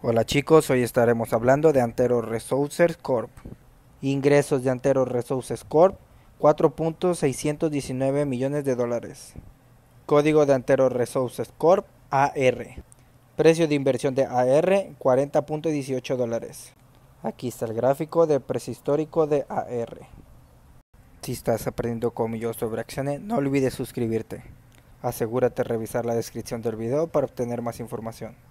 Hola chicos, hoy estaremos hablando de Antero Resources Corp. Ingresos de Antero Resources Corp 4.619 millones de dólares. Código de Antero Resources Corp AR. Precio de inversión de AR 40.18 dólares. Aquí está el gráfico de precio histórico de AR. Si estás aprendiendo como yo sobre acciones, no olvides suscribirte. Asegúrate de revisar la descripción del video para obtener más información.